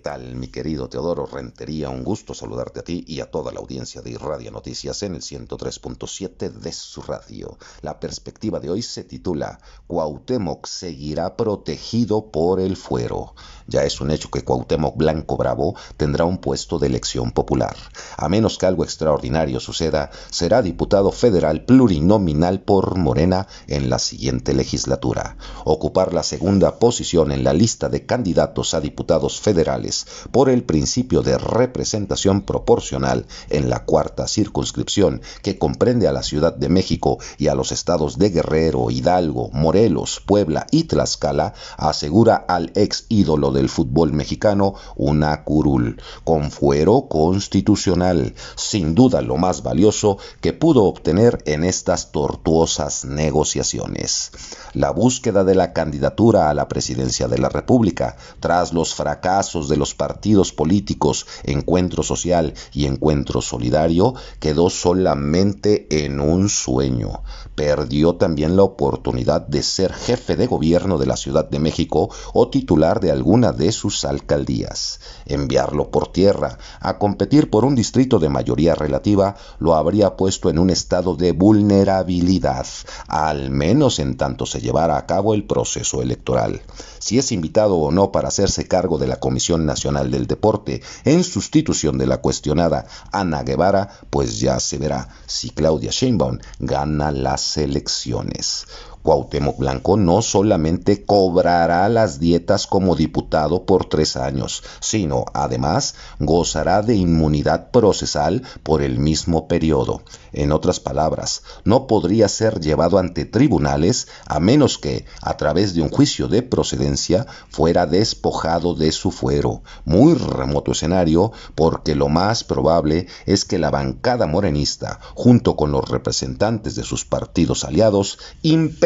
tal, mi querido Teodoro Rentería? Un gusto saludarte a ti y a toda la audiencia de Irradia Noticias en el 103.7 de su radio. La perspectiva de hoy se titula Cuauhtémoc seguirá protegido por el fuero. Ya es un hecho que Cuauhtémoc Blanco Bravo tendrá un puesto de elección popular. A menos que algo extraordinario suceda, será diputado federal plurinominal por Morena en la siguiente legislatura. Ocupar la segunda posición en la lista de candidatos a diputados federales por el principio de representación proporcional en la cuarta circunscripción que comprende a la Ciudad de México y a los estados de Guerrero, Hidalgo, Morelos, Puebla y Tlaxcala, asegura al ex ídolo del fútbol mexicano una curul con fuero constitucional, sin duda lo más valioso que pudo obtener en estas tortuosas negociaciones. La búsqueda de la candidatura a la presidencia de la República tras los fracasos de los partidos políticos Encuentro Social y Encuentro Solidario quedó solamente en un sueño. Perdió también la oportunidad de ser jefe de gobierno de la Ciudad de México o titular de alguna de sus alcaldías. Enviarlo por tierra a competir por un distrito de mayoría relativa lo habría puesto en un estado de vulnerabilidad, al menos en tanto se llevara a cabo el proceso electoral. Si es invitado o no para hacerse cargo de la Comisión Nacional del Deporte, en sustitución de la cuestionada Ana Guevara, pues ya se verá si Claudia Sheinbaum gana las elecciones. Cuauhtémoc Blanco no solamente cobrará las dietas como diputado por tres años, sino además gozará de inmunidad procesal por el mismo periodo. En otras palabras, no podría ser llevado ante tribunales a menos que, a través de un juicio de procedencia, fuera despojado de su fuero. Muy remoto escenario, porque lo más probable es que la bancada morenista, junto con los representantes de sus partidos aliados,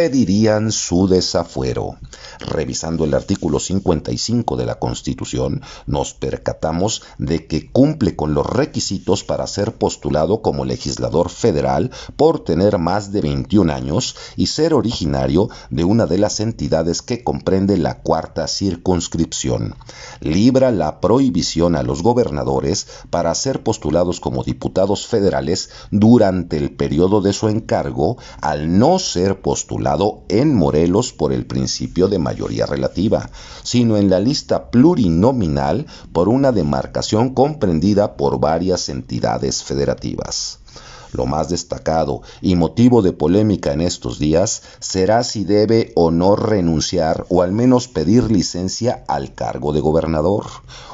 pedirían su desafuero. Revisando el artículo 55 de la Constitución, nos percatamos de que cumple con los requisitos para ser postulado como legislador federal por tener más de 21 años y ser originario de una de las entidades que comprende la cuarta circunscripción. Libra la prohibición a los gobernadores para ser postulados como diputados federales durante el periodo de su encargo al no ser postulado en Morelos por el principio de mayoría relativa, sino en la lista plurinominal por una demarcación comprendida por varias entidades federativas. Lo más destacado y motivo de polémica en estos días será si debe o no renunciar o al menos pedir licencia al cargo de gobernador.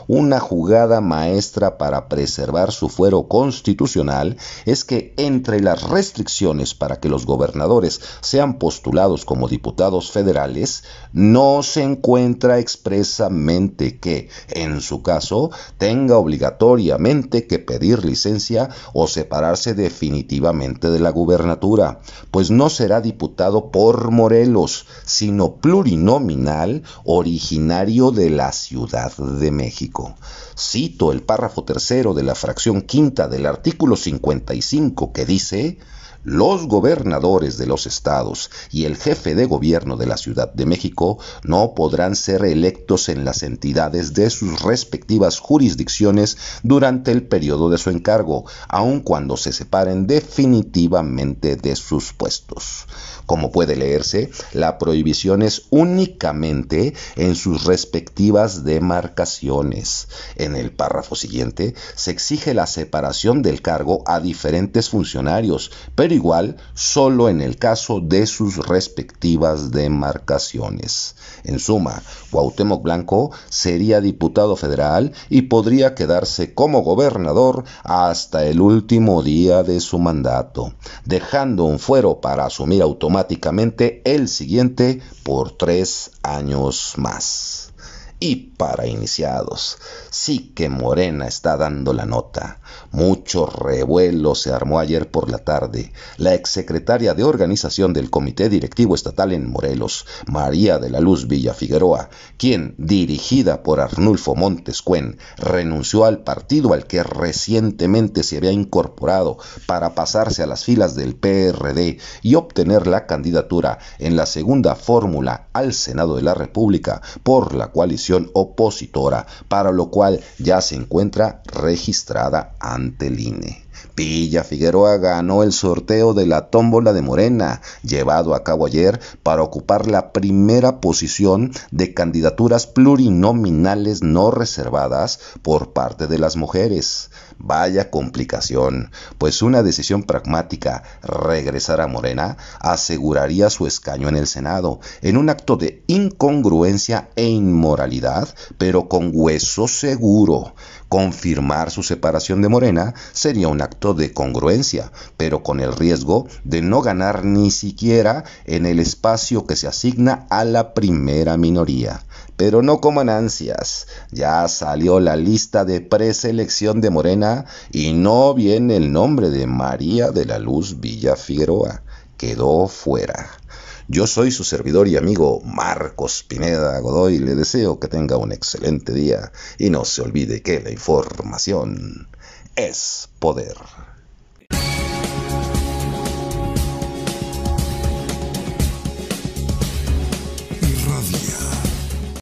Una jugada maestra para preservar su fuero constitucional es que entre las restricciones para que los gobernadores sean postulados como diputados federales, no se encuentra expresamente que, en su caso, tenga obligatoriamente que pedir licencia o separarse de definitivamente de la gubernatura, pues no será diputado por Morelos, sino plurinominal originario de la Ciudad de México. Cito el párrafo tercero de la fracción quinta del artículo 55 que dice los gobernadores de los estados y el jefe de gobierno de la Ciudad de México no podrán ser electos en las entidades de sus respectivas jurisdicciones durante el periodo de su encargo, aun cuando se separen definitivamente de sus puestos. Como puede leerse, la prohibición es únicamente en sus respectivas demarcaciones. En el párrafo siguiente se exige la separación del cargo a diferentes funcionarios, pero igual solo en el caso de sus respectivas demarcaciones. En suma, Cuauhtémoc Blanco sería diputado federal y podría quedarse como gobernador hasta el último día de su mandato, dejando un fuero para asumir automáticamente el siguiente por tres años más y para iniciados. Sí que Morena está dando la nota. Mucho revuelo se armó ayer por la tarde. La exsecretaria de organización del Comité Directivo Estatal en Morelos, María de la Luz Figueroa, quien, dirigida por Arnulfo Montescuen, renunció al partido al que recientemente se había incorporado para pasarse a las filas del PRD y obtener la candidatura en la segunda fórmula al Senado de la República por la coalición opositora, para lo cual ya se encuentra registrada ante el INE. Pilla Figueroa ganó el sorteo de la tómbola de Morena, llevado a cabo ayer para ocupar la primera posición de candidaturas plurinominales no reservadas por parte de las mujeres. Vaya complicación, pues una decisión pragmática, regresar a Morena, aseguraría su escaño en el Senado, en un acto de incongruencia e inmoralidad, pero con hueso seguro. Confirmar su separación de Morena sería una acto de congruencia, pero con el riesgo de no ganar ni siquiera en el espacio que se asigna a la primera minoría. Pero no como ansias, ya salió la lista de preselección de Morena y no viene el nombre de María de la Luz Villa Figueroa, quedó fuera. Yo soy su servidor y amigo Marcos Pineda Godoy. Le deseo que tenga un excelente día y no se olvide que la información es poder.